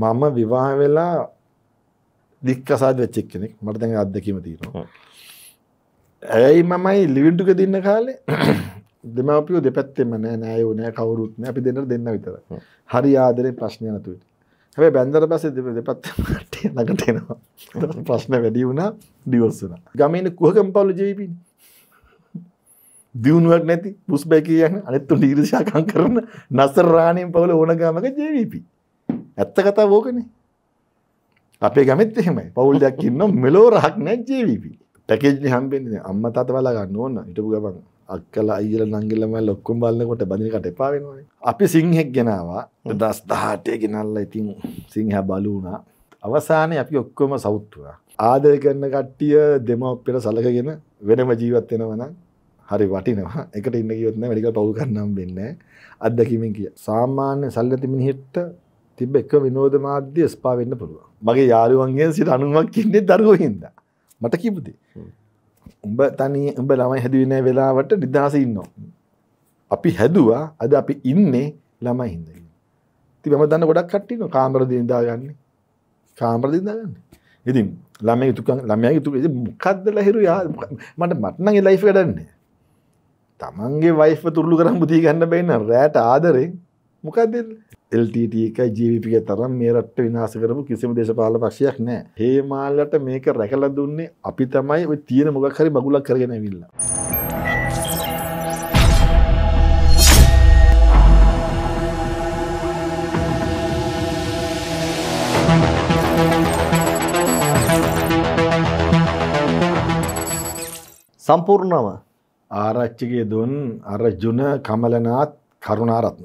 මම විවාහ වෙලා දික්කසාද වෙච්චෙක් කෙනෙක් මට දැන් අත්දැකීම තියෙනවා. ඇයි මමයි ලිවින් ටුක දෙන්න කාලේ දෙමව්පියෝ දෙපැත්තෙම නෑ නෑයෝ නෑ කවුරුත් නෑ අපි දෙන්නට දෙන්න විතරයි. හරි ආදරේ ප්‍රශ්නය නැතුව. හැබැයි බැන්දර පස්සේ දෙපැත්තෙම කට්ටිය ළඟට එනවා. ප්‍රශ්න වැඩි වුණා ඩිවෝස් වුණා. ගමේ ඉන්න කුහකම් පවුල ජීවිපින්. දියුණුවක් නැති බුස්බැකී යන අනිත් උන් ඊර්ෂ්‍යා කරන නසර් රාණියන් පවුල ඕන ගාමක ජීවිපී. ඇත්ත කතා බෝකනේ අපේ ගමත් එහෙමයි පවුල් දෙයක් ඉන්න මෙලෝ රහක් නැ ජීවිපි පැකේජ්නි හම්බෙන්නේ අම්ම තාත බලා ගන්න ඕන්න හිටපු ගමන් අක්කල අයිල නංගිලම ලොක්කුම් බලන්නකොට බඳිනකට එපා වෙනවනේ අපි සිංහෙක් ගෙනවා 2018 ගෙනල්ලා ඉතින් සිංහා බලුණා අවසානයේ අපි ඔක්කොම සවුත් වුණා ආදරය කරන කට්ටිය දෙමව්පියල සලකගෙන වෙනම ජීවත් වෙනවා නම් හරි වටිනවා. එකට ඉන්න කියොත් නෑ වැඩිකල් පව් ගන්නම් වෙන්නේ නෑ. අත්දැකීමෙන් කිය. සාමාන්‍ය සල්ලි නැති මිනිහෙක්ට තිබ්බ එක විනෝධ මාධ්‍ය ස්පා වෙන්න පුළුවන් මගේ යාළුවන්ගෙන් සිට අනුවක් ඉන්නේ දරුවෝ හින්දා මට කිපුදේ උඹ තනි උඹ ළමයි හැදුවේ නැහැ වෙලාවට නිදාසෙ ඉන්නවා අපි හැදුවා අද අපි ඉන්නේ ළමයි හින්දා ඉතින් මම දන්න ගොඩක් කට්ටිය ඉන්නවා කාමර දිනදා ගන්න කාමර දිනදා ගන්න ඉතින් ළමයි යුතුකම් ළමයා යුතු ඉතින් මොකද්ද ලහිරු යා මට මට නම් ඒ ලයිෆ් එක ගඩන්නේ තමන්ගේ වයිෆ්ව තුරුළු කරන් බුදී ගන්න බැින්න රෑට ආදරෙන් මොකද්ද LTT එක ජීවිපිය තරම් මේ රට්ට විනාස කරපු කිසිම දේශපාල පක්ෂයක් නෑ. හේමාල්ලට මේක රැකල දුන්නේ අපි තමයි තියෙන මොගක් හරි බගුලක් කරගෙන විල්ලා. සම්පූර්ණව ආරච්චිගේ දුන් අරජුන කමලනාත් කරුණාරත්න.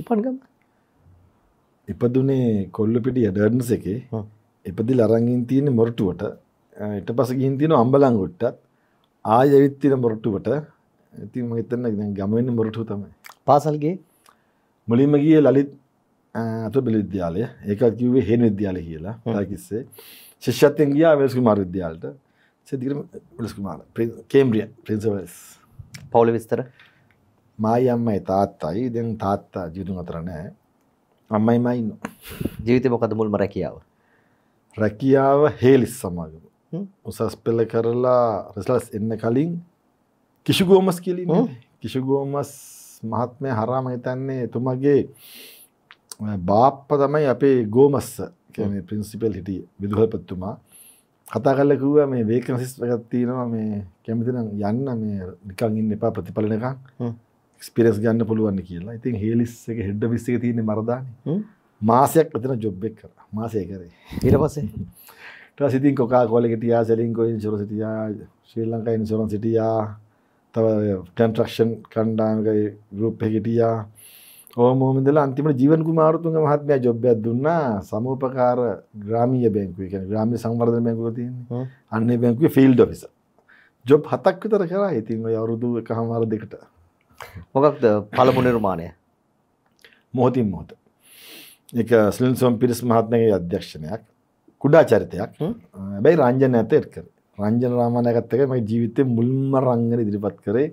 උපන්ගම එපදුනේ කොල්ලපිටිය ඩර්න්ස එකේ එපදි ලරංගින් තියෙන මොරටුවට එට පස ගින් තියෙන අම්බලංගොට්ටත් ආයවිත් තියෙන මොරටුවට ඉතින් මම හිතන්නේ ගමෙන් මොරටුව තමයි පාසල්ගේ මුලින්ම ගියේ ලලිත් අතබල විද්‍යාලය ඒකත් කිව්වේ හේන විද්‍යාලය කියලා තාකිස්සේ ශිෂ්‍යත්වයෙන් ගියා වෙලස් කුමාර විද්‍යාලයට සෙදිගිරම වෙලස් කුමාර කේම්බ්‍රිය ප්‍රින්ස් වෙලස් පවුල විස්තර මායි අම්මයි තාත්තයි දැන් තාත්තා ජීවිතුන් අතර නැහැ අම්මයිමයින්න ජීවිත මොකද මුල්ම රැකියාව රැකියාව හේලිස් සමාගම උසස් පෙළ කරලා රෙස්ලස් එන්න කලින් කිසිුගෝමස් කියලින් කිසිුගෝමස් මහත්මය හරාම හිතන්නේ එතුමගේ බාප්ප තමයි අපේ ගෝමස්ස කියන පින්සිපල් හිටිය විදුහල්පත්තුමා කතා කල්ලකුව මේ වේකනසිස් ගත්තිනවා මේ කැමතිනම් යන්න මේ නිකං ඉන්න එපා ප්‍රතිඵලනකක් එක්ස්පිරස් ගන්න පුළුවන්න කියලා ඉතින් හෙලිස් එක හෙඩ්ඩ විස්ස එක තියෙන මරදාන මාසයක් අතන ජොබ්බෙක් කර මාසය කරේ ඉර පසේ සිතින් කොකා කොල ටියා සෙලින්කොයින් සොර සිටියා ශ්‍රී ලංකයින් සොරන් සිටියා තව කන්ට්‍රක්ෂන් කණ්ඩාමකයි ගරුප් හැකිටියා ඕමෝමදල අන්තිම ජීවන් කුමාරතුන් මහත්මය ජොබ්බයක් දුන්නා සමූපකාර ග්‍රාමිය බැංකුව කියන ග්‍රාමි සංවර්ධන බැංකුවතින් අන්න බැංකුව ෆිල්ඩ ඔෆිස ජොබ් හතක් විතර කරා ඉතින් අවුරුදු එක හමාර දෙකට මොකක්ද පළමු නිර්මාණය මොහොතින් මොහොත එක ස්ලින්සෝම් පිරිස් මහත්මගේ අධ්‍යක්ෂණයක් කුඩා චරිතයක් හැබැයි රංජන ඇත එක් කර රංජන රාමානයකත් එක මගේ ජීවිතේ මුල්ම රංගන ඉදිරිපත් කරේ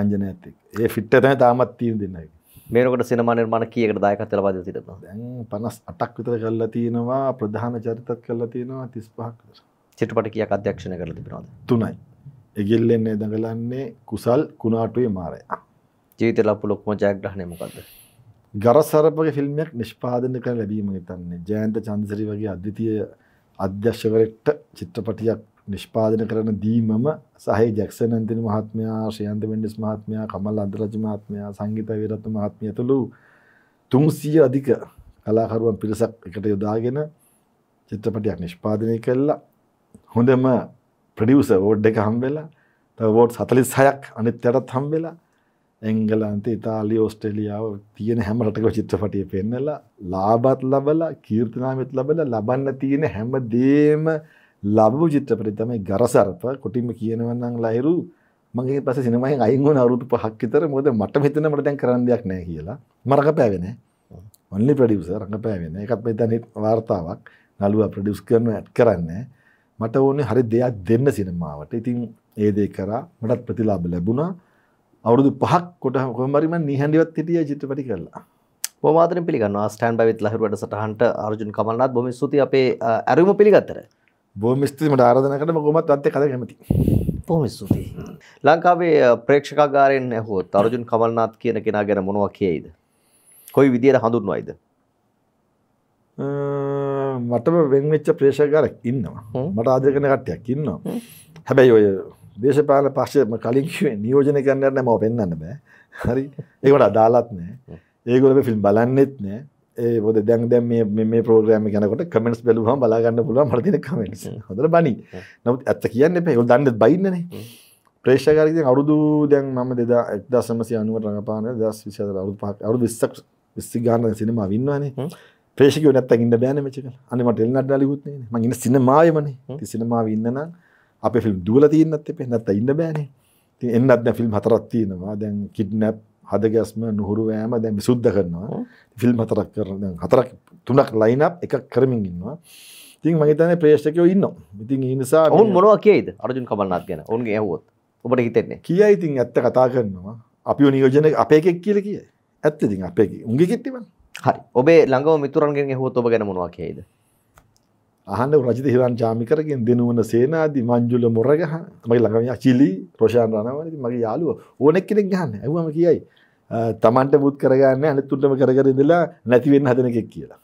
රංජන ඇත එක් ඒ ෆිට්ට තමයි තාමත් තියෙන දෙන්නයි මේකට සිනමා නිර්මාණ කීයකට දායකත්ව ලබා දෙලා තියෙනවා දැන් 58ක් විතර කරලා තියෙනවා ප්‍රධාන චරිතත් කරලා තියෙනවා 35ක් විතර චිත්‍රපට කීයක් අධ්‍යක්ෂණය කරලා තිබෙනවද තුනයි එගිල්ලෙන්නේ දඟලන්නේ කුසල් කුණාටුවේ මාරයා ජීවිත ලපු ලොක්ම ජයග්‍රහණය මොකක්ද ගරස්සරපගේ ෆිල්ම්යක් නිෂ්පාදන කර ලැබීම හිතන්නේ ජයන්ත චන්දසරි වගේ අධ්‍යතිය අධ්‍යශ්‍යවරෙක්ට චිත්‍රපටියක් නිෂ්පාදන කරන දීමම සහහි ජැක්සන් ඇන්තින මහත්මයා ශ්‍රයන්ත වෙන්ඩිස් මහත්මයා කමල් අදරජ මහත්මයා සංගීත විරත්ත මහත්මය තුළු තුන්සිය අධික කලාකරුවන් පිරිසක් එකට යොදාගෙන චිත්‍රපටයක් නිෂ්පාදනය කල්ලා හොඳම ප්‍රඩියස ෝඩ් එක හම්වෙලා තවෝඩ් සතලිස් හයක් අනිත්‍යයටත් හම්වෙලා එංගලන්තේ ඉතාලි ඔස්ට්‍රේලියාව තියෙන හැම රටක චිත්‍රපටිය පෙන්නලා ලාබත් ලබලා කීර්තනාමත් ලබලා ලබන්න තියෙන හැම දේම ලබපු චිත්‍රපටි තමයි ගරසර්ප කොටිම කියනවන්නම් ලයිරු මගේ පස සිනමයෙන් අයිංගුවන අවරුතු පහක් විතර මොද මට හිතන මට දැන් කරන්න දෙයක් නෑ කියලා මරක පෑවෙන ඔන්ලි ප්‍රඩියස රඟ පෑවෙන එකත් මෙතන වාර්තාවක් නළුව ප්‍රඩියස් කරන ඇත් කරන්න මට ඕනේ හරි දෙයක් දෙන්න සිනමාවට ඉතින් ඒ දේ කරා මටත් ප්‍රතිලාබ ලැබුණා අවුරුදු පහක් කොට කොමරිම නිහැඩිවත් හිටිය චිත්‍රපටි කරලා මාතර පිගන්න ස්ටන් බවිත් ලහරුවට සටහන්ට අර්ජුන් කමන්නත් බොම සුති අපේ ඇරුම පිළිගත්තර බෝමිස්තීමට ආරධනකට ගොමත් අත්ත කද කැමති පොම ස්තුති ලංකාවේ ප්‍රේක්ෂකාගාරයෙන් ඇහෝ තරුජුන් කමල්නාත් කියන කෙනා ගැන මොනව කියයිද කොයි විදියට හඳුන්වයිද මටම වෙන්වෙච්ච ප්‍රේෂකාරක් ඉන්නවා මට ආදකන කට්ටයක් ඉන්නවා හැබැයි ඔය දේශපාල පක්ෂම කලින් නියෝජන කරන්නට නම පෙන්න්න බෑ හරි ඒකට අදාලත් නෑ ඒගොල ෆිල්ම් බලන්නෙත් නෑ ඒ ොද දැන් දැම් මේ පෝග්‍රම කනකට කමෙන්ස් බැලුහම් බලාගන්න පුළුව මර්තින කමෙන්ස් හොඳර බනි නමුත් ඇත්ත කියන්න එපේ දන්න බයින්නන ප්‍රේෂකාරක අවුදු දැන් මම දෙදා එක්දසමසි අනුවට රඟපාන දස් විශ අවුදු පහ අවුදු විස්සක් විස්සි ගාන සිනම වින්නවානේ ප්‍රේෂකව නැත්ත ඉන්න බෑනමචක අනමට එල්න්නට ලිකුත්ේ මගන්න සිනමායමන සිනමාව ඉන්නනම් අප ෆිල්ම් දුවල තියන්නත් එපේ නැත්ත ඉන්න බෑනේ ති එන්නත් දැ ෆිල්ම් හතරක් තියෙනවා දැන් කිඩ්නැප් හදගැස්ම නොහුරු ෑම දැ විසුද්ධ කරනවා ෆිල්ම් හතරක් කරන හතරක් තුනක් ලයිනප් එක කරමින් ඉන්නවා ඉතින් මගේතන ප්‍රේෂ්කයෝ ඉන්න ඉතින් නිසා ඔවන් මොනවා කියයිද අරජුන් කමල්න්නත් ගැන ඔන්ගේ ඇහුවොත් ඔබට හිතෙන්නේ කිය ඉතින් ඇත්ත කතා කරනවා අපි නියෝජන අපේකෙක් කියල කිය ඇත්තතින් අපේ උන්ගේ කිෙත්තිවන් හරි ඔබේ ළඟව මිතුරන්ගෙන් හොත් ඔබ ගැන මොනවා කියයිද ආහන්ඩ රජත හිරන් චාමිකරගෙන් දෙනුවන සේනාදී මංජුල මොරගහ මගේ ළඟම අචිලි රෝෂාන් රණවන මගේ යාළුව ඕනෙක් කෙනෙක් ගහන්න ඇවම කියයි තමන්ට බුත් කරගන්න අනතුන්ටම කරකරදලා නැතිවෙන් හදනකෙක් කියලා.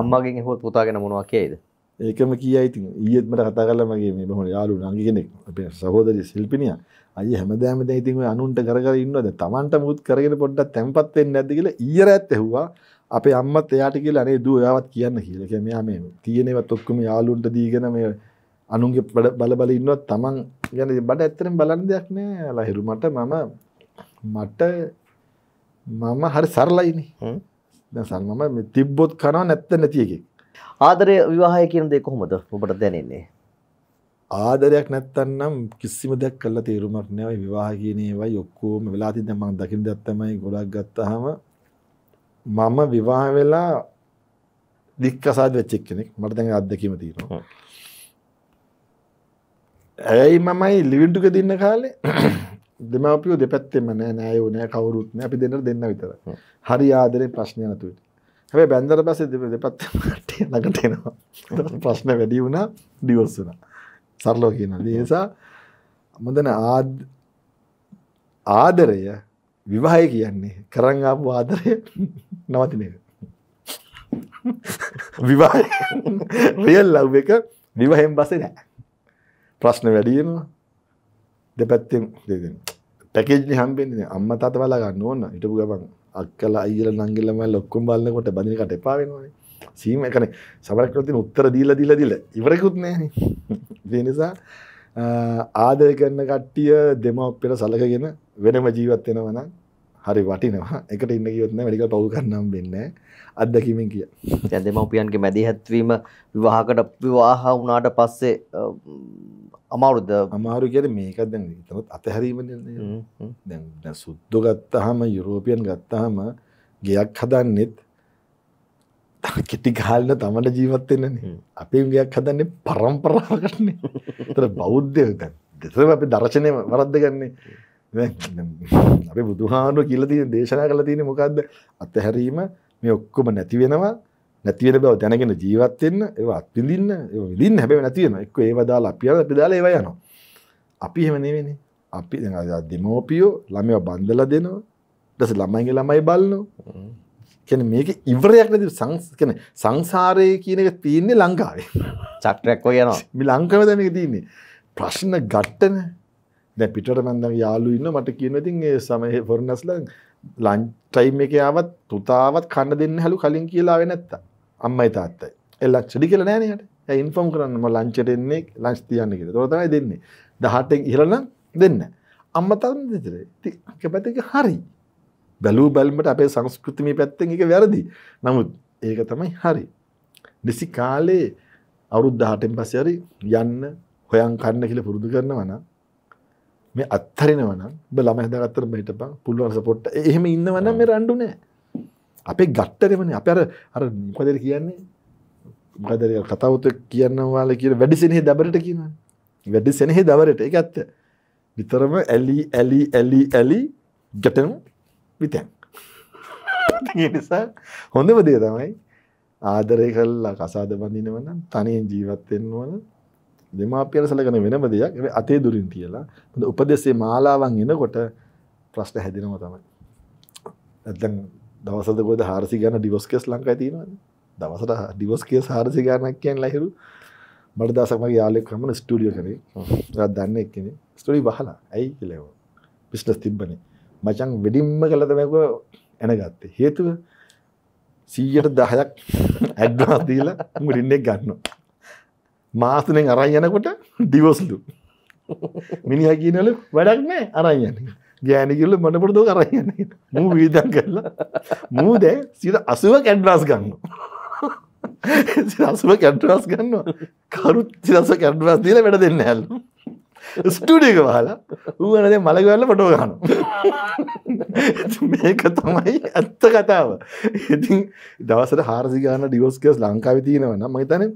අම්මගෙන් හොත් පුතාගෙන මොනවා කියයිද. ඒකම කිය ඉති ඒත්මට කතා කල මගේ මේ හොන යාලු නගගෙනෙක් අපේ සහෝදරය ශිල්පිනිය අය හැමදෑම දැයිතින් අනුන්ට කරකර ඉන්නවද තමන්ට මුත් කරගෙන පොඩ්ඩ තැන්පත්වෙන් නැතිකල ඊර ඇත්තෙහවා අපේ අම්මත් එයාට කියලා අනේ දුව එයාවත් කියන්න කියලා. ඒ කියන්නේ මෙයා මේ තියෙනේවත් ඔක්කොම යාළුවන්ට දීගෙන මේ අනුන්ගේ බල බල ඉන්නවත් Taman කියන්නේ බඩ ඇත්තටම බලන්න දෙයක් නෑ. ලහිරු මට මම මට මම හරි සරලයිනේ. දැන් සල් මම තිබ්බොත් කරනවා නැත්නම් නැති එකෙක්. ආදරය විවාහය කියන දේ කොහොමද ඔබට දැනෙන්නේ? ආදරයක් නැත්තන්නම් කිසිම දෙයක් කළා තේරුමක් නෑ විවාහ කියන ඒවායි ඔක්කොම වෙලා තියෙන දැන් මම දකින්න දෙයක් තමයි ගොඩක් ගත්තාම මම විවාහ වෙලා දික්කසාද වෙච්චෙක් කෙනෙක් මට දැන් අත්දැකීම තියෙනවා. ඇයි මමයි ලිවින් ටුගෙදර් ඉන්න කාලේ දෙමව්පියෝ දෙපැත්තෙම නෑ නෑයෝ නෑ කවුරුත් නෑ අපි දෙන්නට දෙන්න විතරයි. හරි ආදරේ ප්‍රශ්නය නැතුව. හැබැයි බැන්දර පස්සේ දෙපැත්තෙම කට්ටිය ළඟට එනවා. ප්‍රශ්න වැඩි වුණා ඩිවෝස් වුණා. සරලව කියනවා. ඒ නිසා මම ආදරය විවාහය කියන්නේ කරන් ආපු ආදරය නවතින එක. විවාහය රියල් ලව් එක විවාහයෙන් පස්සේ නෑ. ප්‍රශ්න වැඩි වෙනවා. දෙපැත්තෙන් පැකේජ් නේ හම්බෙන්නේ අම්මා තාත්තා බලා ගන්න ඕන. හිටපු ගමන් අක්කලා අයියලා නංගිලා මල්ල ඔක්කොම බලනකොට බඳින කට එපා වෙනවනේ. සීම එකනේ සමහරක් වෙලාවට උත්තර දීලා දීලා දීලා ඉවරකුත් නෑනේ. ඒ නිසා ආදය කරන්න කට්ටිය දෙමපිට සලකගෙන වෙනම ජීවත් වෙනවන හරි වටිනවා එකට ඉන්න කියවත්න වැඩික පව් කරන්නම් වෙන්න අත්දැකිමින් කිය දෙමවපියන්ගේ මැදි හැත්වීම විවාහකට විවාහ වුණාට පස්සේ අමාරුද අමාරු කියට මේකත් දැ තවත් අතහැරීම සුද්දු ගත්තහම යුරෝපියන් ගත්තාහම ගයක් හදන්නෙත් කෙටි කාලන තමට ජීවත්වෙන්නේ අපේ ගයක් හදන්නේ පරම්පරාවකටනේ තර බෞද්ධය දෙසර අපි දර්ශනය වරද්ද ගන්නේ අපි බුදුහානුව කියලතිය දේශනා කළ තියෙන මොකක්ද අතහැරීම මේ ඔක්කොම නැති වෙනවා නැතිවෙන බව දැනගෙන ජීවත්වෙන්න ඒවා අත්විඳින්න විදිින් හැබැ නැතිවෙන එක් ඒවදාලා අපිය පිදාල ඒව යනවා අපි හෙමනවෙනි අපි දෙමෝපියෝ ළමය බන්දල දෙනවා දස ළමයිගේ ළමයි බලනවා කියන මේක ඉවරයක් නැති සංස් කියන සංසාරය කියන එක තියෙන්නේ ලංකාවේ. චක්‍රයක් ඔය යනවා. මේ ලංකාවේ දැන් මේක තියෙන්නේ. ප්‍රශ්න ගැට්ටන දැන් පිටරට මම දැන් යාළුවෝ ඉන්න මට කියනවා ඉතින් ඒ සමයේ ෆොරනස්ලා ලන්ච් ටයිම් එකේ ආවත් පුතාවත් කන්න දෙන්න හැලු කලින් කියලා ආවේ නැත්තම් අම්මයි තාත්තයි. ඒ ලන්ච් දෙක කියලා නෑනේ යට. එයා ඉන්ෆෝම් කරන්න මම ලන්ච්ට එන්නේ ලන්ච් තියන්න කියලා. ඒතකොට තමයි දෙන්නේ. 18න් ඉහළ නම් දෙන්න. අම්මා තාත්තා දෙතරේ. ඉතින් කැපතික හරි. බැලූ බැල්මට අපේ සංස්කෘතිමය පැත්තෙන් එක වැරදි. නමුත් ඒක තමයි හරි. නිසි කාලේ අවුරුද්ද 8න් පස්සේ හරි යන්න හොයන් කන්න කියලා පුරුදු කරනවා නම් මේ අත්හරිනවා නම් ඔබ ළමයි හදාගත්තට බහිටපන් පුළුවන් සපෝට් එහෙම ඉන්නවා නම් මේ රණ්ඩු නෑ. අපේ ගට්ටරෙමනේ අපි අර අර මොකද කියන්නේ? මොකද කතාවත කියන්න වාලා කියන වැඩිසෙනෙහි දබරට කියනවා. වැඩිසෙනෙහි දබරට ඒක ඇත්ත. විතරම ඇලි ඇලි ඇලි ඇලි ගැටෙනවා විතැන් නිසා හොඳම දේ තමයි ආදරය කල්ලා කසාද බඳිනවන තනයෙන් ජීවත්වෙන්වන දෙමාපියර සලකන වෙනම දෙයක් අතේ දුරින් තියලා උපදෙසේ මාලාවන් එනකොට ප්‍රශ්ට හැදිනව තමයි ඇතැන් දවසදකොද හාරසි ගන ඩිවස්කෙස් ලංකා තියනවද දවසට ඩිවස්කේ හාරසි ගානක් කියන් ලහිරු බට දසමගේ යාලෙක් ක්‍රමන ස්ටඩියෝ කරේ දන්න එක්කෙන ස්ටඩි බහලා ඇයි කියලව පිස්්ටස් තිබ්බනේ මචන් වෙඩිම්ම කළ තමක එනගත්තේ හේතුව සීයට දහයක් ඇඩ්වාදීලා මරින්නෙක් ගන්න මාසනෙන් අරයි යනකොට ඩිවස්ලු මිනිහ කියනල වැඩක් නෑ අරයියන ගෑනකිල්ල මටපුරදෝ කරයන්න මූ වීදන් කරලා මූද සිට අසුව කැඩ්වාස් ගන්න අසුව කැඩ්වාස් ගන්න කරුත් සිරස කැඩ්වාස් දීල වැඩ දෙන්න ඇල්ලු ස්ටඩියක වාලා ඌනද මළගවල්ල පටෝ ගන මේක තමයි ඇත්ත කතාව ඉතින් දවසට හාරසිගාන ඩියෝස්කස් ලංකාව තියෙනවන මහිතන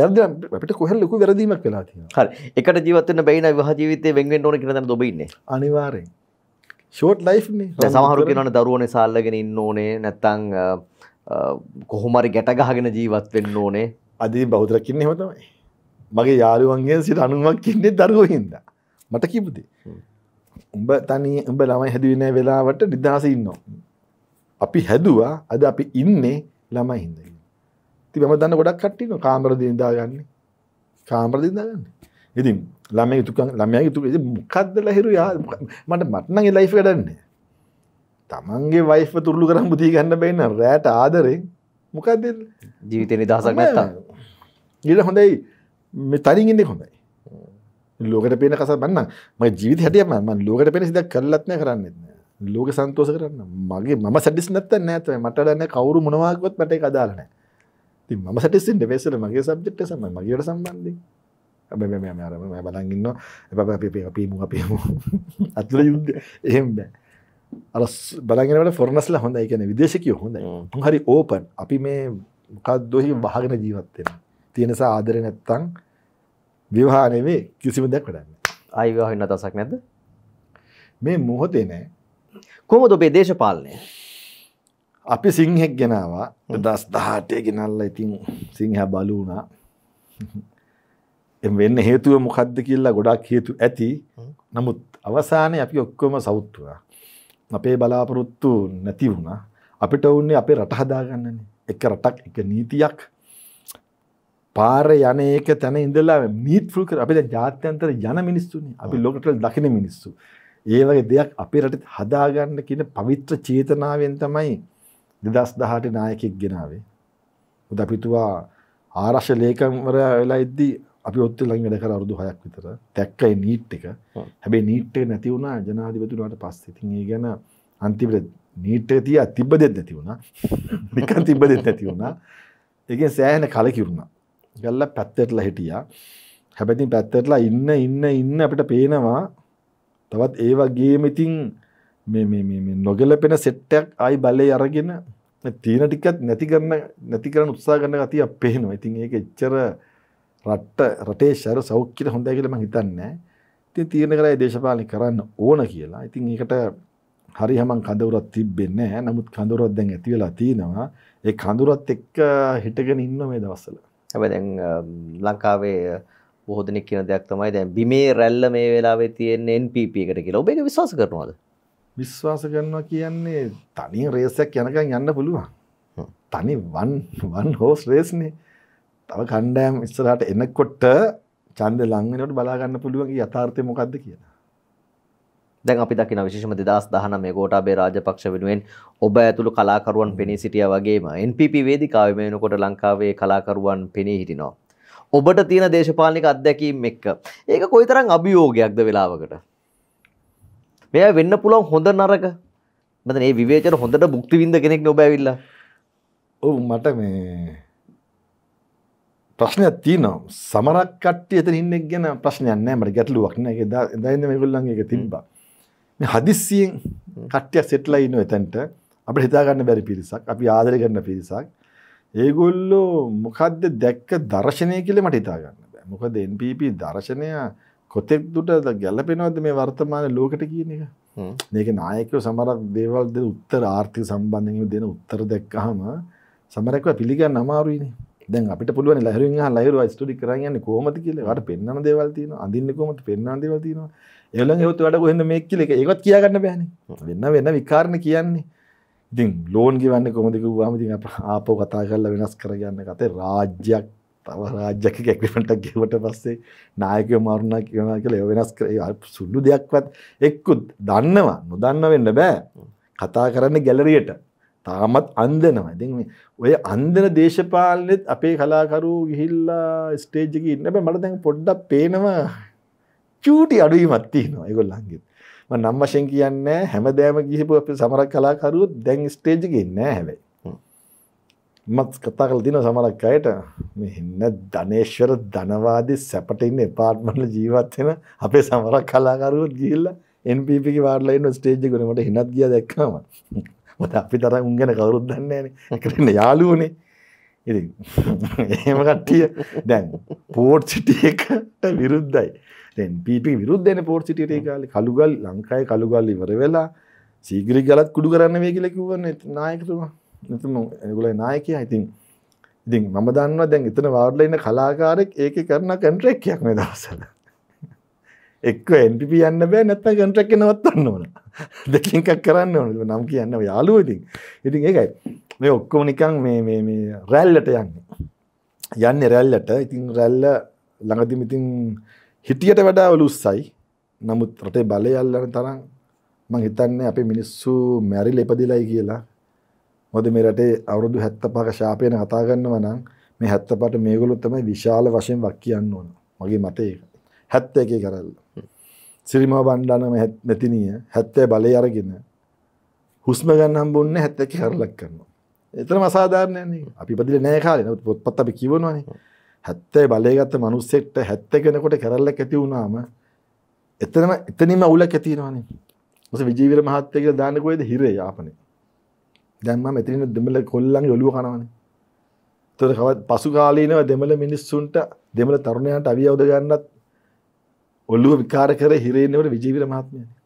වැද අපට කොහල්ලකු වැරදීමක් වෙලා හරි එකට ජීවත්වන බැයින විහජීවිතය වෙන්ගෙන් ඕන කරන දොබයින්නේ අනිවාරෙන් ෂෝට් ලයිෆ්නේ සමහරු කෙනන දරුවන සල්ලගෙන ඉන්න ඕනේ නැත්තං කොහොමරි ගැටගහගෙන ජීවත් වෙන්න ඕනේ අදී බෞදරකින්න හෙමතමයි මගේ යාළුවන්ගේ සිට අනුවක් කියන්නේ දරුව හින්ද මට කිපුති උඹ තනි උඹ ළමයි හැදවෙන වෙලාවට නිදහස ඉන්නවා අපි හැදවා අද අපි ඉන්නේ ළමයි හිද ති ම දන්න ගොඩක් කට්ටින කාමරද දාගන්න කාමරද දාගන්න ඉතින් ළම යුතුක ළමය යුතු මොකක්දල හිරු යා මට මටනගේ ලයිෆ් කඩන්නේ තමන්ගේ වයිෆ තුරළු කරම් බුදී ගන්න බෙන්න රෑට ආදරෙන් මොකක්ද ජීවිතය නිදහසක් නැත්තා ඉල හොඳයි මේ තරින් ඉන්නේ හොඳයි. ලෝකෙට පේන කසක් බන්නම්. මගේ ජීවිත හැටියට මම ලෝකෙට පේන සිතක් කරලත් නෑ කරන්නෙත් නෑ. ලෝක සන්තෝෂ කරන්න. මගේ මම සැටිස් නැත්තම් නෑ තමයි. මට දන්නේ කවුරු මොනවා කිව්වත් මට ඒක අදාළ නෑ. ඉතින් මම සැටිස් වෙන්නේ වෙසල මගේ සබ්ජෙක්ට් එක සමයි මගේට සම්බන්ධයෙන්. හැබැයි මම අර මම බලන් ඉන්නවා. එපා අපි අපි අපි මු අපි මු. අතුල යුද්ධ එහෙම බෑ. අර බලගෙනට ෆොරනස්ලා හොඳයි කියන විදේශකය හොඳයි හරි ඕපන් අපි මේ මොකක්දොහි වහගෙන ජීවත්වෙන තියෙනස ආදරය නැත්තං විවාහනවේ කිසිම දැක් වැඩන්න අයිවාහන්න දසක් නැද මේ මුහොතේ නෑ කොමද ඔබේ දේශපාලනය අපි සිංහෙක් ගෙනවා දස් දහටය ගෙනල්ල ඉතින් සිංහ බලු වුණා එ වෙන්න හේතුව මොකක්ද කියලා ගොඩක් හේතු ඇති නමුත් අවසානය අපි ඔක්කොම සෞත්තුවා අපේ බලාපොරොත්තු නැති වුණා අපිට ඔවුන්නේ අපේ රටහදාගන්නන එක රටක් එක නීතියක් පාර යන ඒක තැන ඉඳලා මීත්ෆුල් කර අපි දැන් ජාත්‍යන්තර යන මිනිස්සුනේ. අපි ලෝකෙට දකින මිනිස්සු. ඒ වගේ දෙයක් අපේ රටේ හදාගන්න කියන පවිත්‍ර චේතනාවෙන් තමයි 2018 නායකයෙක් ගෙනාවේ. මොකද අපි තුවා ආරක්ෂ ලේකම්වරයා වෙලා ඉද්දී අපි ඔත්තු ලඟින් වැඩ කරා අවුරුදු 6ක් විතර. දැක්කයි නීට් එක. හැබැයි නීට් එක නැති වුණා ජනාධිපතිතුමාට පස්සේ. ඉතින් ඒ ගැන අන්තිමට නීට් එක තියා තිබ්බ දෙයක් නැති වුණා. නිකන් තිබ්බ දෙයක් නැති වුණා. ඒකෙන් සෑහෙන කලකිරුණා. ගල්ලා පැත්තටලා හිටියා. හැබැයි පැත්තටලා ඉන්න ඉන්න ඉන්න අපිට පේනවා තවත් ඒ වගේම ඉතින් මේ මේ මේ මේ නොගැලපෙන සෙට් එකක් ආයි බලේ අරගෙන තීන ටිකත් නැති කරන නැති කරන උත්සාහ කරන ගතිය පේනවා. ඉතින් ඒක එච්චර රට රටේ ශර සෞඛ්‍යයට හොඳයි කියලා මම හිතන්නේ නැහැ. ඉතින් තීරණ කරලා දේශපාලනය කරන්න ඕන කියලා. ඉතින් ඒකට හරි හැමං කඳවුරක් තිබෙන්නේ නැහැ. නමුත් කඳවුරක් දැන් ඇති වෙලා තිනවා. ඒ කඳවුරත් එක්ක හිටගෙන ඉන්න මේ දවස්වල. හැබැයි දැන් ලංකාවේ බොහෝ දෙනෙක් කියන දෙයක් තමයි දැන් බිමේ රැල්ල මේ වෙලාවේ තියෙන්නේ NPP එකට කියලා. ඔබ ඒක විශ්වාස කරනවද? විශ්වාස කරනවා කියන්නේ තනි රේසයක් යනකම් යන්න පුළුවන්. තනි වන් වන් හෝස් රේස්නේ. තව කණ්ඩායම් ඉස්සරහට එනකොට ඡන්ද ලං වෙනකොට බලා ගන්න පුළුවන් යථාර්ථය මොකද්ද කියලා. දැන් අපි දකින විශේෂම 2019 මේ ගෝඨාභය රාජපක්ෂ වෙනුවෙන් ඔබ ඇතුළු කලාකරුවන් පෙනී සිටියා වගේම NPP වේදිකාවේ මේ වෙනකොට ලංකාවේ කලාකරුවන් පෙනී හිටිනවා. ඔබට තියෙන දේශපාලනික අත්දැකීම් එක්ක ඒක කොයිතරම් අභියෝගයක්ද වෙලාවකට? මෙයා වෙන්න පුළුවන් හොඳ නරක. මතන මේ විවේචන හොඳට භුක්ති විඳ කෙනෙක් නේ ඔබ ඇවිල්ලා. ඔව් මට මේ ප්‍රශ්නයක් තියෙනවා සමරක් කට්ටිය එතන ඉන්න එක ගැන ප්‍රශ්නයක් නැහැ මට ගැටලුවක් නැහැ ඒක දා ඉඳන් මේගොල්ලන්ගේ තිබ්බා මේ හදිස්සියෙන් කට්ටියක් සෙට්ලා ඉන්න එතැන්ට අපිට හිතාගන්න බැරි පිරිසක් අපි ආදර කරන පිරිසක් ඒගොල්ලෝ මොකද්ද දැක්ක දර්ශනය කියලා මට හිතාගන්න බෑ මොකද NPP දර්ශනය කොතෙක් දුරට ගැළපෙනවද මේ වර්තමාන ලෝකෙට කියන එක මේක නායකයෝ සමහරක් දේවල් දෙන උත්තර ආර්ථික සම්බන්ධයෙන් දෙන උත්තර දැක්කහම සමහරක්ව පිළිගන්න අමාරුයිනේ දැන් අපිට පුළුවන් ලහිරුන් අහලා ලහිරුවා ස්ටඩි කරන් යන්නේ කොහොමද කියලා. වාට පෙන්වන දේවල් තියෙනවා, අඳින්නේ කොහොමද පෙන්වන දේවල් තියෙනවා. එල යොත් වැඩ හොඳ මේක්කල එක ඒවත් කියාගන්න බෑන වෙන්න වෙන්න විකාරණ කියන්නේ ඉතින් ලෝන් ගවන්න කොමදික වාමති ආපෝ කතා කරලා වෙනස් කරගන්න කතේ රාජ්‍යයක් තව රාජ්‍යක කැක්ලිපට ගෙවට පස්සේ නායක මරුණා කියවා කළ වෙනස් කර සුල්ලු දෙයක්වත් එක්කු දන්නවා නොදන්න වෙන්න බෑ කතා කරන්න ගැලරියට තාමත් අන්දනවා ඉතින් ඔය අන්දන දේශපාලනෙත් අපේ කලාකරු ගිහිල්ලා ස්ටේජ්ජක ඉන්න බෑ මට දැන් පොඩ්ඩක් පේනවා චූටි අඩුවීමත් තියෙනවා ඒගොල්ලන්ගෙත් මම නම් වශයෙන් කියන්නේ හැමදෑම ගිහිපු අපේ සමහර කලාකරුවෝ දැන් ස්ටේජ් එකේ ඉන්නේ හැබැයි මත් කතා කළ දින සමහරක් අයට මේ ඉන්න ධනේශ්වර ධනවාදී සැපට ඉන්න එපාර්ට්මන්ට් වල ජීවත් වෙන අපේ සමහර කලාකරුවෝ ගිහිල්ලා NPP ගේ වාඩිලා ඉන්න ස්ටේජ් එකේ මට හිනත් ගියා දැක්කම මොකද අපි තරම් උන් ගැන කවුරුත් දන්නේ නැහනේ. එකට ඉන්න යාළුවනේ. ඉතින් එහෙම කට්ටිය දැන් පෝට් සිටි එකට විරුද්ධයි. එන්පප විරුද්ධන පෝර්සිටේ කාල කළුගල් ලංකායි කළුගල් ඉවර වෙලා සීගරි ගලත් කුඩු කරන්න වේ කියලකිවන්න නායකතුවා නතුම ඇගුලයි නායකය ඉතින් ඉතින් මම දන්න දැන් එතන වාර්ලඉන්න කලාකාරෙක් ඒක කරන කැන්ට්‍රෙක්යක් මේ දවසල එක්ක එන්පි යන්න බෑ නැත්ත කැන්ට්‍රක් නවත්තන්න ඕන දෙකින්කක් කරන්න ඕන නම් කියන්න යාලුව ඉතින් ඉතින් ඒකයි මේ ඔක්කෝ නිකං මේ රැල්ලට යන්න යන්න රැල්ලට ඉතින් රැල්ල ළඟදිමිතින් හිටියට වඩා ඔලුස්සයි නමුත් රටේ බලය අල්ලන තරම් මං හිතන්නේ අපේ මිනිස්සු මැරිලා ඉපදිලායි කියලා. මොකද මේ රටේ අවුරුදු 75ක ශාපේන කතා කරනවා නම් මේ 75ට මේගොල්ලෝ තමයි විශාල වශයෙන් වක් කියන්න ඕන. මගේ මතය ඒක. 71 කරල්ල. සිරිමා බණ්ඩාන මෙතිනිය 70 බලය අරගෙන හුස්ම ගන්න හම්බුන්නේ 71 කරලක් කරනවා. එතරම් අසාධාරණ නැහැ නේ. අපි ඉපදිලා නැහැ කාලේ. නමුත් පොත්පත් අපි කියවනවානේ. හැත්තයි බලයගත්ත මනුස්සෙක්ට හැත්ත කෙනකොට කරල්ලක් ඇති වුණාම එතනම එතනම අවුලක් ඇතිවෙනවානේ. ඔස විජීවිර මහත්තයා කියලා දාන්න කොයිද හිරේ යාපනේ. දැන් මම එතනින් දෙමළ කොල්ලන්ගේ ඔළුව කනවනේ. ඒතර කවත් පසු කාලීනව දෙමළ මිනිස්සුන්ට දෙමළ තරුණයන්ට අවියවද ගන්නත් ඔළුව විකාර කර හිරේ ඉන්නකොට විජීවිර මහත්මයානේ.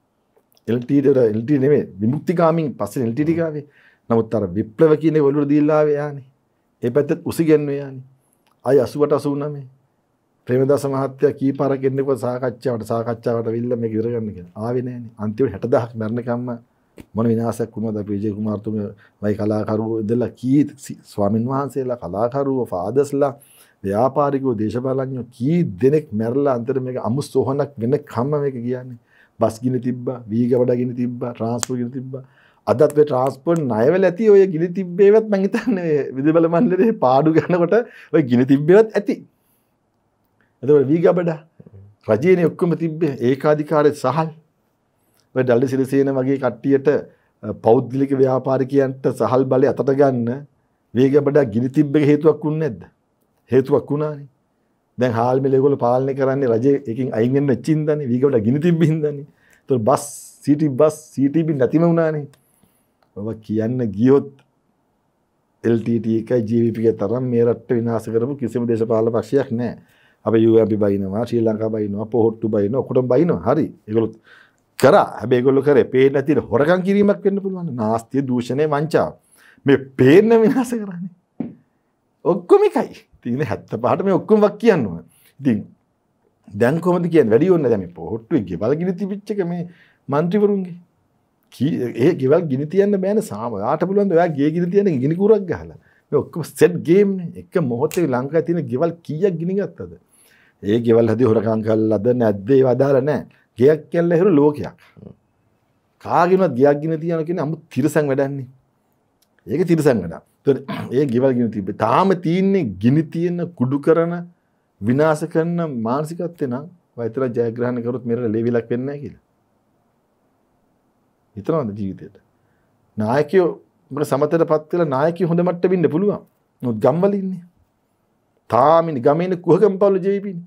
LTT වල LTT නෙමෙයි විමුක්තිකාමින් පස්සේ LTT ගාවේ. නමුත් අර විප්ලව කියන්නේ ඔළුව දීලා ආවේ යානේ. ඒ පැත්තත් උසිගන්වේ යානේ. අය 80ට 89 ප්‍රේමදාස මහත්තයා කී පාරක් එන්නකෝ සාකච්ඡාවට සාකච්ඡාවට විල්ලා මේක ඉවර ගන්න කියලා. ආවේ නැහනේ. අන්තිමට 60000ක් මැරෙනකම්ම මොන විනාශයක් වුණාද අපි විජේ කුමාරතුමයි කලාකරුවෝ ඉඳලා කී ස්වාමින් වහන්සේලා කලාකරුවෝ ෆාදර්ස්ලා ව්‍යාපාරිකයෝ දේශපාලඥයෝ කී දෙනෙක් මැරලා අන්තර මේක අමු සොහනක් වෙනකම්ම මේක කියන්නේ. බස් ගිනි තිබ්බා, වීග වඩා ගිනි තිබ්බා, ට්‍රාන්ස්පෝට් ගිනි තිබ්බා. අදත් ට්‍රස්පොන් නයවල ඇති ඔය ගිලි තිබ්බේවත් මහිතන්න විදිබල මන්ලරේ පාඩු ගන්නකොට ඔය ගිලි තිබ්බවත් ඇති ඇතවට වීගබඩ රජයනය ඔක්කොම තිබ්බේ ඒකාධිකාරය සහල් ඩල්ඩ සිරසේන වගේ කට්ටියට පෞද්ගලික ව්‍යාපාරිකයන්ට සහල් බලය අතට ගන්න වේගබඩා ගිනි තිබ්බ හේතුවක් වුණ නැද්ද හේතුවක් වුණානේ දැන් හාල්මිලේගොල්ල පාලනය කරන්නේ රජය එකකින් අයින් වෙන්න වෙච්චින්දනේ වේගබඩා ගිනි තිබ්බින්දනේ ඒතකොට බස් සීටි බස් සීටිබි නැතිම වුණානේ ඔබ කියන්න ගියොත් LTT එකයි GVP එක තරම් මේ රට්ට විනාශ කරපු කිසිම දේශපාලන පක්ෂයක් නැහැ. අපි UMP බයිනවා, ශ්‍රී ලංකා බයිනවා, පොහොට්ටු බයිනවා, ඔක්කොටම බයිනවා. හරි. ඒගොල්ලෝ කරා. හැබැයි ඒගොල්ලෝ කරේ පේන්න තියෙන හොරකම් කිරීමක් වෙන්න පුළුවන්. නාස්තිය, දූෂණය, වංචාව. මේ පේන්න විනාශ කරන්නේ. ඔක්කොම එකයි. තියෙන 75ට මේ ඔක්කොම වක් කියන්න ඕන. ඉතින් දැන් කොහොමද කියන්නේ? වැඩි ඕනේ දැන් මේ පොහොට්ටුවේ ගෙවල් ගිනි තිබිච්ච එක මේ മന്ത്രിවරුන්ගේ ඒ ගෙවල් ගිනි තියන්න බෑන සාම යාට පුළුවන්ද ඔයා ගේ ගිනි තියන ගිනිකුරක් ගහලා මේ ඔක්කොම සෙට් ගේම් එක මොහොතේ ලංකාවේ තියෙන ගෙවල් කීයක් ගිනි ගත්තද ඒ ගෙවල් හදි හොරකම් කළාද නැද්ද ඒව අදාළ නැහැ ගෙයක් කියලා හිරු ලෝකයක් කාගෙනවත් ගෙයක් ගිනි තියන කියන්නේ අමු තිරසන් වැඩන්නේ ඒක තිරසන් වැඩක් ඒ ගෙවල් ගිනි තිබ්බේ තාම තියෙන්නේ ගිනි තියෙන කුඩු කරන විනාශ කරන මානසිකත්වේ නම් වෛතර ජයග්‍රහණ කරොත් මෙරට ලේවිලක් වෙන්නේ නැහැ කියලා හිතනවද ජීවිතයට? නායකයෝ මට සමතට පත් වෙලා නායකයෝ හොඳ මට්ටමට වෙන්න පුළුවන්. නමුත් ගම්වල ඉන්නේ. තාමිනි ගමේ ඉන්න කුහකම් පවුල ජීවිපින්.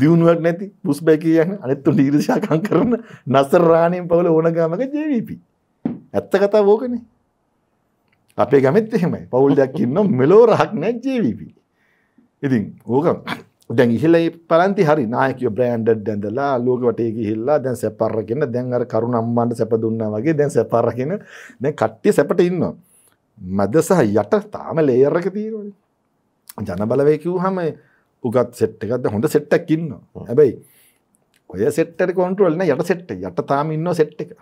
දියුණුවක් නැති පුස්බැකී යන අනිත් උන් ඊර්ෂ්‍යාකම් කරන නසර් රාණියන් පවුල ඕන ගාමක ජීවිපි. ඇත්ත කතාව ඕකනේ. අපේ ගමෙත් එහෙමයි. පවුල් දෙකක් ඉන්නවා මෙලෝ රහක් නැහැ ජීවිපි. ඉතින් ඕක දැන් ඉහිලයි පලන්ති හරි නායකය බ්‍රෑන්ඩඩ් ඇඳලා ලෝක වටේ ගිහිල්ලා දැන් සැපරගෙන දැන් අර කරුණ අම්මන්ට සැප දුන්නා වගේ දැන් සැපරගෙන දැන් කට්ටිය සැපට ඉන්නවා. මැද සහ යට තාම ලේයර් එක තියෙනවානේ. ජන බලවේග කිව්වහම උගත් සෙට් එකක් දැන් හොඳ සෙට් එකක් ඉන්නවා. හැබැයි ඔය සෙට් එක කොන්ට්‍රෝල් නෑ යට සෙට් එක. යට තාම ඉන්නවා සෙට් එක.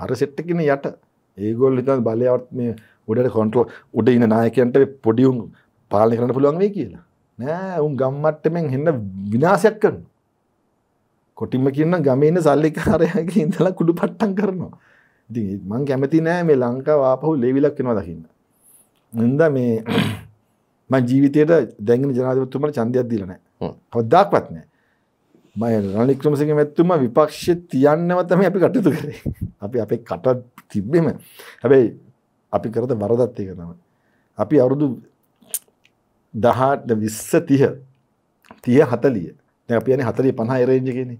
හර සෙට් එකේ ඉන්නේ යට. ඒගොල්ලෝ හිතන බලයවත් මේ උඩට කොන්ට්‍රෝල් උඩ ඉන්න නායකයන්ට පොඩි උන් පාලනය කරන්න පුළුවන් වෙයි කියලා. නෑ උන් ගම්මට්ටමෙන් හෙන්න විනාශයක් කරන කොටිම කියන්න ගමේන සල්ලික හරයගේ ඉඳලා කුඩු පට්ටන් කරනවා ඉති මං කැමති නෑ මේ ලංකා වාපහු ලෙවිලක් කෙනවා දකින්න නද මේ මං ජීවිතයට දැගෙන ජනාධපතුමට චන්දයක් දිලන කවද්දාක් පත්නෑ මය රනික්‍රමසික මැත්තුම විපක්ෂ තියන්නවතම අපි කටයුතු කරේ අපි අපේ කට තිබ්බෙම හැබැයි අපි කරත වරදත්තයක තම අපි අවුරුදු දහට විස්ස තිහ තිය හතලිය අපන හතලි පහ රේජගෙන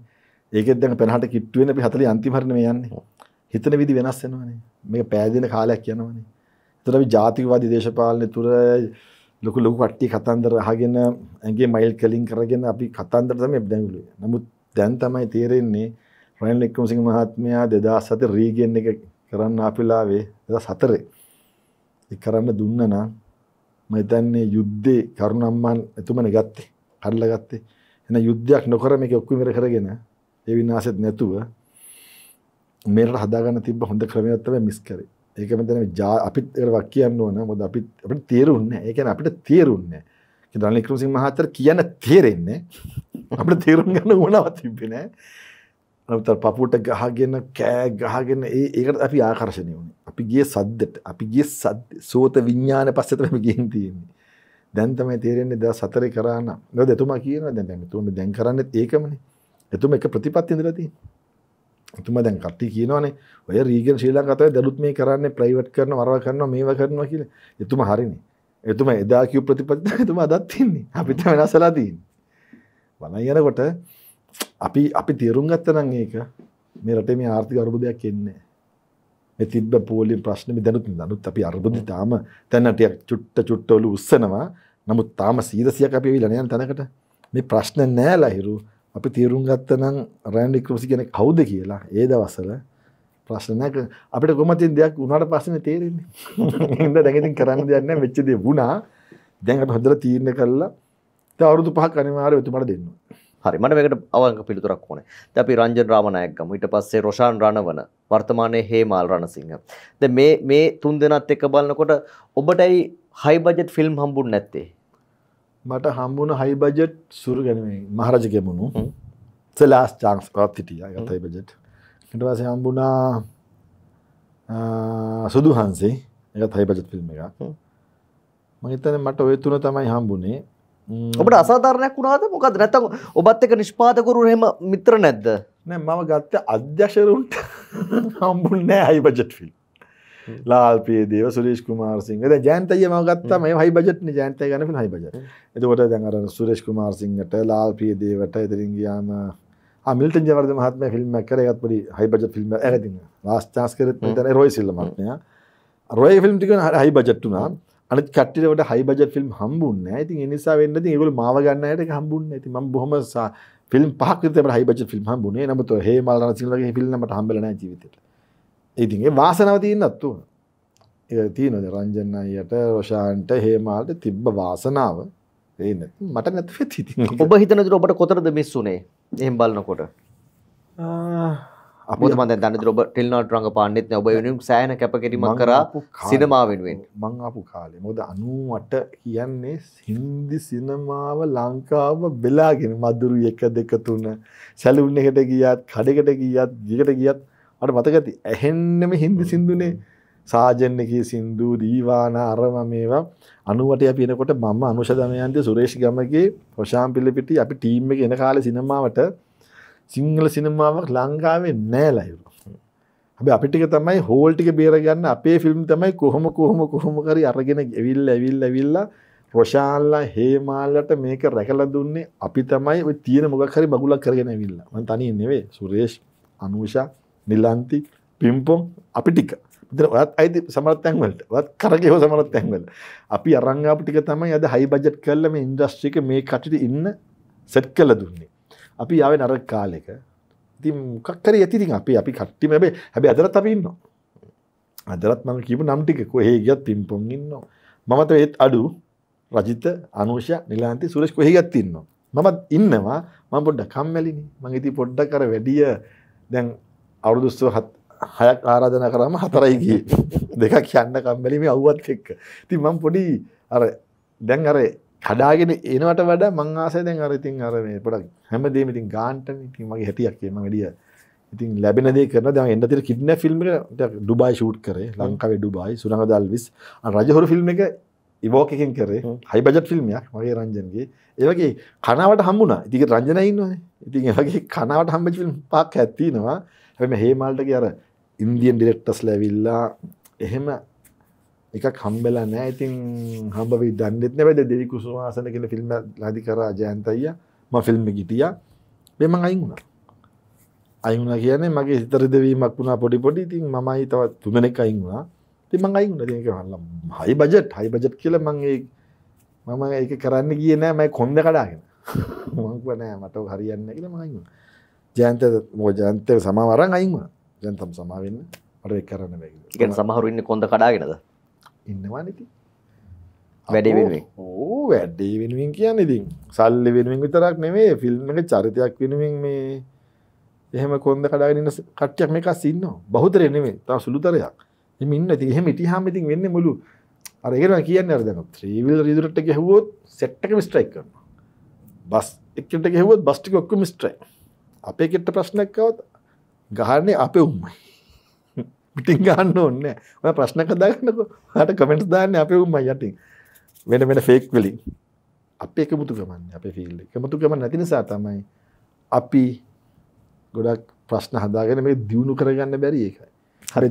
ඒක දැ පැහට කිට්ුවෙන පි හතලි අන්තිමරණ යන්න හිතන විදි වෙනස්සෙනවානේ මේ පෑදින කාලයක් යනවනේ තරවි ජාතිකවාද දේශපාලනය තුර ලොකු ලොකු පට්ටි කතන්දර හගෙන ඇගේ මයිල් කලින් කරගෙන අපි කතන්දරතම එබ්දැගලුව නමුත් දැන් තමයි තේරෙන්නේ රයින් එක්කමසිං මහත්මයා දෙදා සත රීගෙන් එක කරන්න අපිලාවේ එ සතරේ කරන්න දුන්නනම් මතන්නේ යුද්ධේ කරුණම්මාන් එතුමන ගත්තේ කරල ගත්තේ එන යුද්ධයක් නොකරම එක ඔක්කු මෙර කරගෙන ඒ විනාසෙත් නැතුව මේට හදාගන්න තිබ හොඳ ක්‍රමයත්තව මිස්කර ඒක මෙතන ජා අපිත් වක් කියන්න ඕන මොද අපිත් අපට තේරුන්න ඒකන අපිට තේරුන්නේ දනිකරුසින් මහතර කියන තේරෙන්නේ අපට තේරුම් ගන්න ඕනවත් තිබෙනෑ නතර පපුට ගහගෙන කෑ ගහගෙන ඒ ඒකට අපි ආකර්ශණය වුණ අපි ගිය සද්දට අපි ගිය සද් සෝත විඤ්ඥාන පස්සතම ගින් තියෙන්නේ දැන්තමයි තේරෙන්නේ ද සතර කරන්න නො දෙතුමා කියන දැ තුම දැන් කරන්න ඒකමන එතුම එක ප්‍රතිපත්තිදරති එතුම දැන් කට්ටි කියනවනේ ඔය රීගන් ශීලා කතය දළුත් මේ කරන්න ප්‍රයිවට් කරන වරව කරන්න මේව කරනවා කියල එතුම හරිනි එතුම එදා කිව් ප්‍රතිපත්ති එතුම අදත්තින්නේ අපිත වෙනසලා තියන් වනයි යනකොට අපි අපි තේරුම් ගත්තනම් ඒක මේ රටේ මේ ආර්ථික අර්බුදයක් එන්නේ මේ තිබ්බ පෝලි ප්‍රශ්න මේ දැනුත් දැනුත් අපි අර්බුදේ තාම දැනට චුට්ට චුට්ට ඔලු උස්සනවා නමුත් තාම 100ක් අපි ඇවිල්ලා නෑ තැනකට මේ ප්‍රශ්න නෑ ලහිරු අපි තේරුම් ගත්තනම් රෑන්ඩි ක්‍රෝසි කියන්නේ කවුද කියලා ඒ දවස්වල ප්‍රශ්න නෑ අපිට කොහොමද දෙයක් උනාට පස්සේ තේරෙන්නේ ඉතින් දැන් ඉතින් කරන්න දෙයක් නෑ වෙච්ච දේ වුණා දැන් අපි හොඳට තීරණය කළා දැන් අවුරුදු පහක් අනිවාර්යයෙන් එතුමාට දෙන්න හරි මට මේකට අවංක පිළිතුරක් ඕනේ. දැන් අපි රංජන් රාමනායක ගමු. ඊට පස්සේ රොෂාන් රණවන, වර්තමානයේ හේමාල් රණසිංහ. දැන් මේ මේ තුන් දෙනාත් එක්ක බලනකොට ඔබටයි හයි බජට් ෆිල්ම් හම්බුනේ නැත්තේ. මට හම්බුණ හයි බජට් සුරු ගැනීම මහරජ ගැමුණු. ස ලාස්ට් chance එකක් හිටියා ඒත් හයි බජට්. ඊට පස්සේ හම්බුණා සුදු හංසේ ඒත් හයි බජට් ෆිල්ම් එකක්. මම හිතන්නේ මට ওই තුන තමයි හම්බුනේ. ඔබට අසාධාරණයක් වුණාද මොකද නැතම් ඔබත් එක නිෂ්පාතකරු හෙම මිත්‍ර නැද්ද නෑ මම ගත්ත අධ්‍යශරුන්ට හම්බුන්නෑ හයි බජට් ෆිල් ලාල්පේ දේව සුරේෂ් කුමාර්සිංහ ද ජයන්තය ම ගත්ත මේ හයි බජට්න ජයන්තය ගන හයි බජ එතකොට දැඟර සුරේෂ් කුමාර්සිංහට ලාල්පිය දේවට එතරින්ගයාම මිල්ට ජවර්ද මහත්ම ෆිල්ම් කරගත් පරි හයි බජ ෆිල්ම් ඇතින්න වාස්චාස්කරත් තන රොයි සිල්ලමත්නය රොයි ෆිල්ම්ටික හයි බජට්ටුනා අනිත් කට්ටියට හයි බජට් ෆිල්ම් හම්බුන්නේ නැහැ. ඉතින් ඒ නිසා වෙන්න ඉතින් ඒගොල්ලෝ මාව ගන්න අයට ඒක හම්බුන්නේ නැහැ. ඉතින් මම බොහොම ෆිල්ම් පහක් විතර අපිට හයි බජට් ෆිල්ම් හම්බුනේ. නමුත් හේමල් රණසිංහලගේ ෆිල්ම් නම් මට හම්බෙලා නැහැ ජීවිතේට. ඉතින් ඒ වාසනාව තියෙනත් උන. ඒක තියෙනවද රංජන් අයියට, රොෂාන්ට, හේමාල්ට තිබ්බ වාසනාව. ඒ නැත්නම් මට නැති වෙති ඉතින්. ඔබ හිතනද ඔබට කොතරද මිස් උනේ? එහෙම බලනකොට. ආ අපොතම දැන් දන්නේ ඔබ ටෙලිනාට් රංගපාන්නෙත් නෑ ඔබ වෙනුවෙන් සෑහෙන කැපකිරීමක් කරා සිනමා වෙනුවෙන් මං ආපු කාලේ මොකද 98 කියන්නේ හින්දි සිනමාව ලංකාව බෙලාගෙන මදුරු 1 2 3 සැලුන් එකට ගියත් කඩේකට ගියත් දිගට ගියත් මට මතක ඇති ඇහෙන්නම හින්දි සින්දුනේ සාජන්න එකේ සින්දු දීවාන අරම මේවා අනුවට අපි එනකොට මම අනුෂ දමයන්තය සුරේෂ් ගමගේ හොෂාම් පිලිපිටි අපි ටීම් එක එන කාලේ සිනමාවට සිංහල සිනමාවක් ලංකාවේ නෑ ලයිරු හැබැයි අපිටික තමයි හෝල් ටික බේරගන්න අපේ ෆිල්ම් තමයි කොහොම කොහොම කොහොම කරි අරගෙන ඇවිල්ලා ඇවිල්ලා ඇවිල්ලා රොෂාන්ලා හේමාල්ලට මේක රැකලා දුන්නේ අපි තමයි ඔය තියෙන මොකක් හරි බගුලක් කරගෙන ඇවිල්ලා මම තනියෙන් නෙවෙයි සුරේෂ් අනූෂා නිලන්ති පිම්පොන් අපි ටික ඔත් අයිති සමරත් තැන්වලට වත් කරගෙව සමරත් තැන්වල අපි අරංගාපු ටික තමයි අද හයි බජට් කල්ලම ඉන්දස්්්‍රික මේ කටට ඉන්න සැට් කල දුන්නේ අපි යාව නර කාලෙක ඉති මොකක්කර ඇතිතින් අපි අපි කට්ටිම බේ හැබ අදරත් අපින්න අදරත් මම කිපු නම්ටිකෙකු හේගත් පිම්පොන් ඉන්න මමත ඒත් අඩු රජිත අනුෂය නිලාන්ති සුරෙස් කොහෙගත් ඉන්න මමත් ඉන්නවා මම පොඩ්ඩ කම්මැලිනි මං ඉති පොඩ්ඩ කර වැඩිය දැන් අවුරුදුස්ස හත් හයක් ආරාධන කරම හතරයිග දෙක කියන්න කම්මැලිම අවුවත් එක්ක ති මං පොඩි අර දැන් අරේ කඩාගෙන ඒනවට වඩ මං ආසය දැන් අරඉතින් අර මේ පොඩක් හැම දේ ඉතින් ගාන්ට ඉතින් මගේ හැටියක් එම වැඩිය ඉතින් ලැබෙන දේ කරන දැන් එන්න තියෙන කිඩ්නැප් ෆිල්ම් එක ඩුබායි ෂූට් කරේ ලංකාවේ ඩුබායි සුරංග දල්විස් රජහොරු ෆිල්ම් එක ඉවෝක් එකෙන් කරේ හයි බජට් ෆිල්ම් එකක් මගේ රංජන්ගේ ඒ වගේ කනාවට හම්බුණා ඉතින් රංජන ඉන්නවනේ ඉතින් ඒ වගේ කනාවට හම්බෙච්ච ෆිල්ම් පහක් ඇත්තිනවා හැබැයි මේ හේමාල්ටගේ අර ඉන්දියන් ඩිරෙක්ටර්ස් ලැබිලා එහෙම එකක් හම්බෙලා නෑ ඉතින් හම්බවි දන්නෙත් නැවැද දෙවි කුසුමාසන කියන ෆිල්ම් ලාදි කරා ජයන්ත අයියා මම ෆිල්ම් එකේ හිටියා මේ මං අයින් වුණා අයින් වුණා කියන්නේ මගේ හිත රිදවීමක් වුණා පොඩි පොඩි ඉතින් මමයි තවත් තුනෙක් අයින් වුණා ඉතින් මං අයින් වුණා ඉතින් ඒක හල්ලා හයි බජට් හයි බජට් කියලා මං ඒ මම ඒක කරන්න ගියේ නෑ මම කොන්ද කඩාගෙන මං කිව්වා නෑ මට හරියන්නේ නැහැ කියලා මං අයින් වුණා ජයන්ත මොකද ජයන්ත සමාව අරන් අයින් වුණා ජයන්තම් සමාව වෙන්න මට ඒක කරන්න බැහැ කියලා. ඒ කියන්නේ සමහරු ඉන්නේ කොන්ද කඩාගෙනද? ඉන්නවා නති වැඩේ වෙනුවෙන් ඕ වැඩේ වෙනුවෙන් කියන්න ඉතින් සල්ලි වෙනුවෙන් විතරක් නෙමේ ෆිල්ම්ට චරිතයක් වෙනුවෙන් මේ එහෙම කොන්ද කඩාගෙන කට්ටයක් මේක සින්න බහුතර එනෙමේ තා සුළුතරයක් එම ඉන්න ති එහෙම ඉටි හාමිතින් වෙන්න මුළු අරගෙන කියන්න අරදන ත්‍රීවිල් රිදුරට ගැහුවොත් සෙට්ටක මිස්ට්‍රයික් කරනවා බස් එකට ගැහුවත් බස්ටි ඔක්කු මිස්ට්‍රයි අපේ කෙට්ට ප්‍රශ්නැක්කවත් ගහන්නේ අපේ උම්මයි ඉතින් ගන්න ඕන්න ඔය ප්‍රශ්න කදාගන්නක හට කමෙන්ට් දාන්න අප උම්ම යටින් වෙන වෙන ෆේක් වලින් අපේ එකමුතු ගමන් අප ෆිල් එකමුතු ගමන් නැති නිසා තමයි අපි ගොඩක් ප්‍රශ්න හදාගෙන මේ දියුණු කරගන්න බැරි එකයි හරි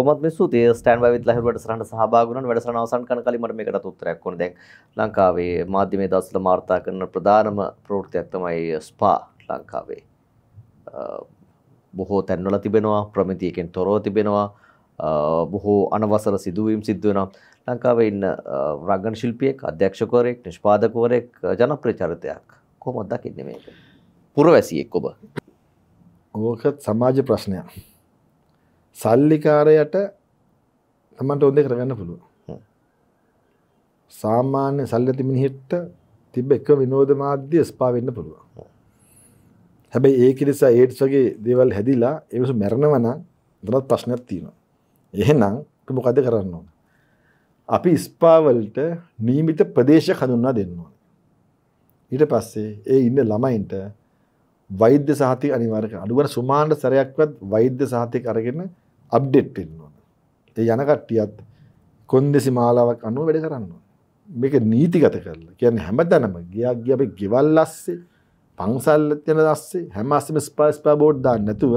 ොමත් මිස්සු තේ ස්ටන් විත් ලහිවට සරහට සහභාගන වැඩසර අවසන් කන කලීමට මේකට තුත්තරයක් කොන දැන් ලංකාවේ මාධ්‍යමේ දස්සල මාර්තා කරන ප්‍රධානම ප්‍රෘතියක් තමයි ස්පා ලංකාවේ බොහෝ තැන්වල තිබෙනවා ප්‍රමිතියකින් තොරව තිබෙනවා බොහෝ අනවසර සිදුවීම් සිද්ධ වෙනවා ලංකාවේ ඉන්න රංගන ශිල්පියෙක් අධ්‍යක්ෂකවරයෙක් නිෂ්පාදකවරයෙක් ජනප්‍රිය චරිතයක් කොහොමද දකින්නේ මේක පුරවැසියෙක් ඔබ ඕක සමාජ ප්‍රශ්නයක් සල්ලිකාරයට තමන්ට හොඳ කරගන්න පුළුවන් සාමාන්‍ය සල්ලති මිනිහෙක්ට තිබ්බ එක විනෝද මාධ්‍ය ස්පා වෙන්න පුළුවන් හැබැයි ඒක නිසා ඒඩ්ස් වගේ දේවල් හැදිලා ඒ මිනිස්සු මැරෙනවා නම් එතනත් ප්‍රශ්නයක් තියෙනවා. එහෙනම් අපි මොකද කරන්න ඕන? අපි ස්පාවලට නියමිත ප්‍රදේශ හඳුන්වා දෙන්න ඕන. ඊට පස්සේ ඒ ඉන්න ළමයින්ට වෛද්‍ය සහතික අනිවාර්ය කරනවා. අනුගමන සුමාන සරයක්වත් වෛද්‍ය සහතික අරගෙන අප්ඩේට් වෙන්න ඕන. ඒ යන කට්ටියත් කොන්දේසි මාලාවක් අනුව වැඩ කරන්න ඕන. මේක නීතිගත කරලා. කියන්නේ හැමදැනම ගියා ගියා අපි ගෙවල් ඇස්සේ පන්සල් යන දස්සේ හැම අස්සෙම ස්පා ස්පා බෝඩ් දාන්න නැතුව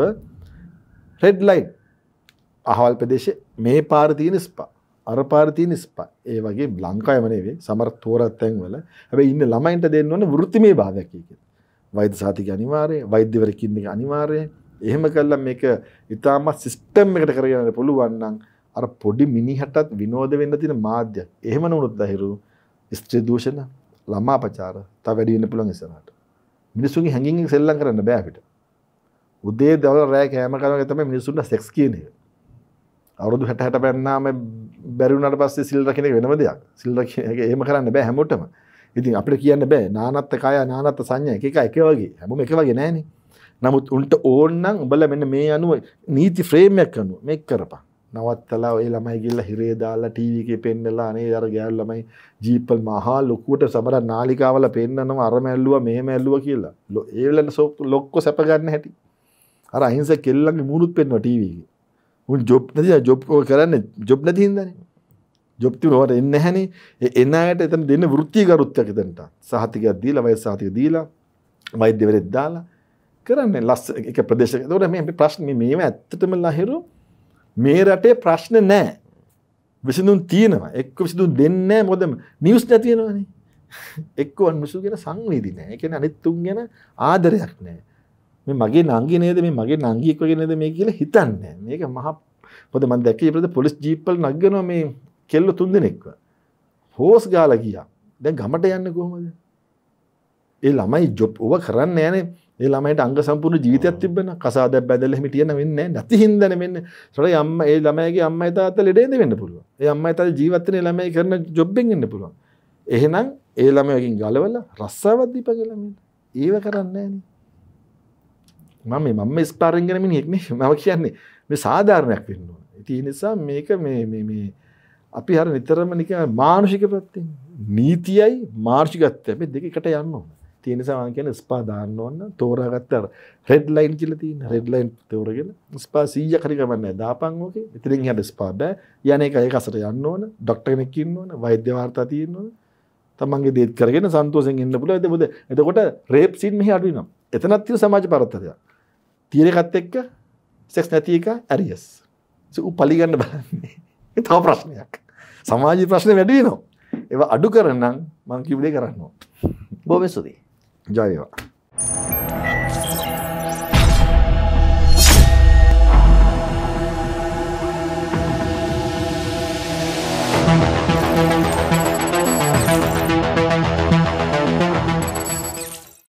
රෙඩ් ලයිට් අහවල් ප්‍රදේශයේ මේ පාර තියෙන ස්පා අර පාර තියෙන ස්පා ඒ වගේ ලංකාවේම නෙවෙයි සමහර තෝරත් තැන්වල හැබැයි ඉන්න ළමයින්ට දෙන්න ඕන වෘත්තිමය භාවයක් කියලා වෛද්‍ය සාතික අනිවාර්යයි වෛද්‍යවරකින් එක අනිවාර්යයි එහෙම කළා මේක ඉතාමත් සිස්ටම් එකට කරගෙන යන්න පුළුවන් නම් අර පොඩි මිනිහටත් විනෝද වෙන්න තියෙන මාධ්‍යයක්. එහෙම නොවුනොත් දහිරු ස්ත්‍රී දූෂණ, ළමා අපචාර තව වැඩි වෙන්න පුළුවන් ඉස්සරහට. මිනිසුන් හැඟින් සෙල්ලම් කරන්න බෑ අපිට. උදේ දවල් රෑ කෑම කනවා තමයි මිනිසුන්ට සෙක්ස් කියන එක. අවුරුදු 60 60 පෙන්නාම බැරි වුණාට පස්සේ සිල් රකින්න එක වෙනම දෙයක්. සිල් රකින්න එක එහෙම කරන්න බෑ හැමෝටම. ඉතින් අපිට කියන්න බෑ නානත්ත කය නානත්ත සංඥා එක එක එක වගේ. හැමෝම එක වගේ නෑනේ. නමුත් උන්ට ඕන්නම් උඹලා මෙන්න මේ අනුව නීති ෆ්‍රේම් එකක් අනුව මේක කරපන්. නවත්තලා ඔය ළමයි ගිල්ලා හිරේ දාලා ටීවී එකේ පෙන්නලා අනේ අර ගෑනු ළමයි ජීප්වල මහා ලොකුවට සමහර නාලිකාවල පෙන්නනවා අර මැල්ලුවා මෙහෙම ඇල්ලුවා කියලා. ඒ වෙලෙන් ලොක්ක සැප ගන්න හැටි. අර අහිංසක කෙල්ලන්ගේ මූණුත් පෙන්නවා ටීවී එකේ. උන් ජොබ් නැති ජොබ් කරන්නේ ජොබ් නැති හින්දානේ. ජොබ් තිබුණාට එන්නේ නැහනේ. ඒ එන අයට එතන දෙන්න වෘත්තිකරුත්වයක් එතනට. සහතිකයක් දීලා වයස් සහතික දීලා වෛද්‍යවරයෙක් දාලා කරන්නේ ලස්ස එක ප්‍රදේශයක. ඒතකොට මේ ප්‍රශ්නේ මේව ඇත්තටම ලහිරු මේ රටේ ප්‍රශ්න නෑ විසිඳුන් තියෙනවා එක්ක විසිදුන් දෙන්න මොදම නිවස් නැතියෙනවානේ එක්කවන් මුසු කියෙන සංවේදි නෑ එකෙන අනිත්තුන් ගැන ආදරයක් නෑ මේ මගේ නංගි නේද මේ මගේ නංගියෙක් වගේ නේද මේ කියලා හිතන්න මේක මහ පොද මන් දැකේ ප්‍රද පොලිස් ජීප්පල් නගනවා මේ කෙල්ල තුන් දෙනෙක්ව හෝස් ගාලා ගියා දැන් ගමට යන්න කොහොමද ඒ ළමයි ජොබ් ඔව කරන්න යන්නේ ඒලාමයිට අංග සම්පූර්ණ ජීවිතයක් තිබන කසාද බැදල හිටියන වෙන්න නැති හිදන වෙන්න සොට යම්ම ඒ ළමයගේ අම්ම තාත ලෙඩේද වෙන්න පුළුව යම්ම ත ජීවත්තන ළමයි කරන ජොබ්බෙන් ඉන්න පුළුවන් එහෙනම් ඒ ළමයකින් ගලවල රස්සාවද්දී පගලමින් ඒව කරන්නේ මම මම ස්පාරෙන්ගෙනමින් එක්න මව කියන්නේ මේ සාධාරණයක් වෙන්නවා ඉති නිසා මේක මේ අපි හර නිතරම නික මානුෂික පත්තිෙන් නීතියයි මාර්ෂිකත්ය දෙක එකට යන්න ඕන තියෙනසාවන් කියන ස්පා දාන්න ඔන්න තෝරාගත්තර රෙඩ් ලයින් කියල තින් රෙඩ් ලයින් තෝරගෙන ස්පා සීය කරි ගමන්න දාපංෝක ඉතිරින් හට ස්පා බෑ යන එක ඒ අසට යන්න ඕන ඩොක්ටනෙකින් ඕන වෛද්‍යවාර්තා තියෙන් ඕන තමන්ගේ දේත් කරගෙන සන්තෝසෙන් එන්න පුල ඇද බොද එතකොට රේප් සින් මෙහි අඩුනම් එතනත්තිව සමාජ පරත්තරය තියෙනකත් එක්ක සෙක්ස් නැති එක ඇරියස් උපලිගන්න බලන්නේ තව ප්‍රශ්නයක් සමාජ ප්‍රශ්න වැඩී නවා ඒව අඩු කරනම් මංකිවඩේ කරන්නවා බොමෙසුදී じゃあでは。